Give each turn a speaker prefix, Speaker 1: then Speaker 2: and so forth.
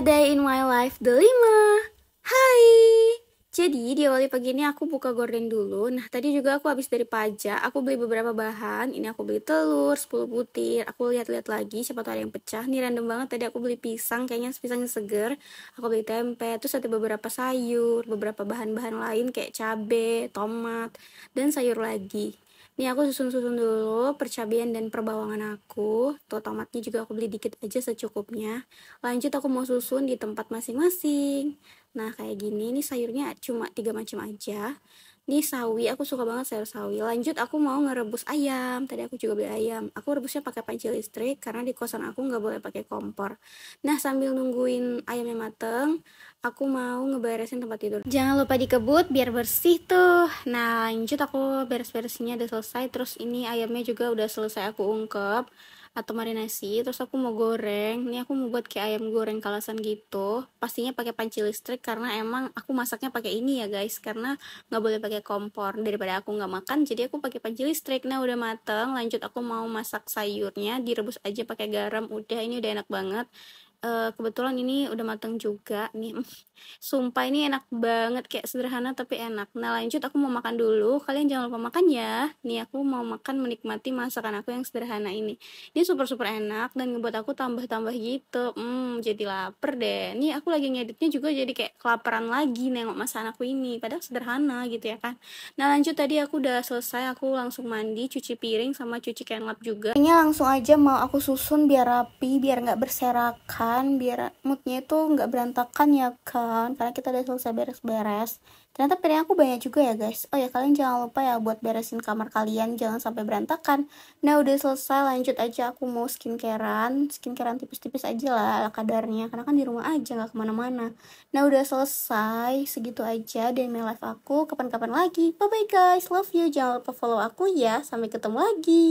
Speaker 1: Day in My Life delima. Hai. Jadi di awal pagi ini aku buka gorden dulu. Nah tadi juga aku habis dari pajak. Aku beli beberapa bahan. Ini aku beli telur 10 butir. Aku lihat-lihat lagi siapa tahu ada yang pecah. Ini random banget. Tadi aku beli pisang. Kayaknya pisangnya seger. Aku beli tempe. Terus ada beberapa sayur, beberapa bahan-bahan lain kayak cabai, tomat, dan sayur lagi. Ini aku susun-susun dulu percabian dan perbawangan aku. Tuh tomatnya juga aku beli dikit aja secukupnya. Lanjut aku mau susun di tempat masing-masing. Nah kayak gini, ini sayurnya cuma tiga macam aja ini sawi aku suka banget sayur sawi lanjut aku mau ngerebus ayam tadi aku juga beli ayam aku rebusnya pakai panci listrik karena di kosan aku nggak boleh pakai kompor nah sambil nungguin ayamnya mateng aku mau ngeberesin tempat tidur jangan lupa dikebut biar bersih tuh nah lanjut aku beres-beresnya udah selesai terus ini ayamnya juga udah selesai aku ungkep atau marinasi terus aku mau goreng ini aku mau buat kayak ayam goreng kalasan gitu pastinya pakai panci listrik karena emang aku masaknya pakai ini ya guys karena nggak boleh pakai kompor daripada aku nggak makan jadi aku pakai panci listrik nah udah mateng lanjut aku mau masak sayurnya direbus aja pakai garam udah ini udah enak banget uh, kebetulan ini udah mateng juga nih sumpah ini enak banget kayak sederhana tapi enak nah lanjut aku mau makan dulu kalian jangan lupa makan ya nih aku mau makan menikmati masakan aku yang sederhana ini ini super super enak dan ngebuat aku tambah tambah gitu hmm jadi lapar deh nih aku lagi ngeditnya juga jadi kayak kelaparan lagi nengok masakan aku ini padahal sederhana gitu ya kan nah lanjut tadi aku udah selesai aku langsung mandi cuci piring sama cuci kain lap juga ini langsung aja mau aku susun biar rapi biar nggak berserakan kan biar moodnya itu nggak berantakan ya kan karena kita udah selesai beres-beres ternyata piring aku banyak juga ya guys oh ya kalian jangan lupa ya buat beresin kamar kalian jangan sampai berantakan nah udah selesai lanjut aja aku mau skincarean skincarean tipis-tipis aja lah kadarnya karena kan di rumah aja nggak kemana-mana nah udah selesai segitu aja dan my life aku kapan-kapan lagi bye bye guys love you jangan lupa follow aku ya sampai ketemu lagi